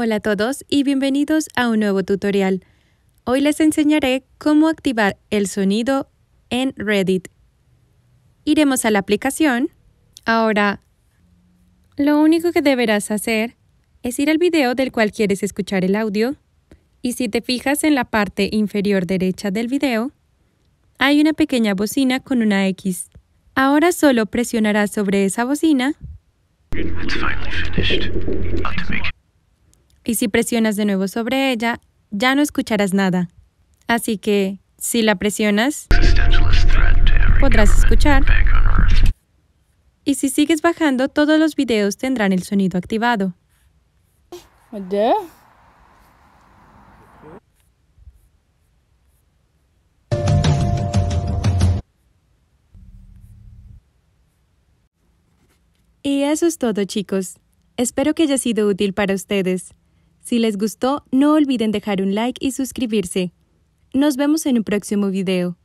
Hola a todos y bienvenidos a un nuevo tutorial. Hoy les enseñaré cómo activar el sonido en Reddit. Iremos a la aplicación. Ahora, lo único que deberás hacer es ir al video del cual quieres escuchar el audio y si te fijas en la parte inferior derecha del video, hay una pequeña bocina con una X. Ahora solo presionarás sobre esa bocina y si presionas de nuevo sobre ella, ya no escucharás nada. Así que, si la presionas, podrás escuchar. Y si sigues bajando, todos los videos tendrán el sonido activado. Y eso es todo chicos. Espero que haya sido útil para ustedes. Si les gustó, no olviden dejar un like y suscribirse. Nos vemos en un próximo video.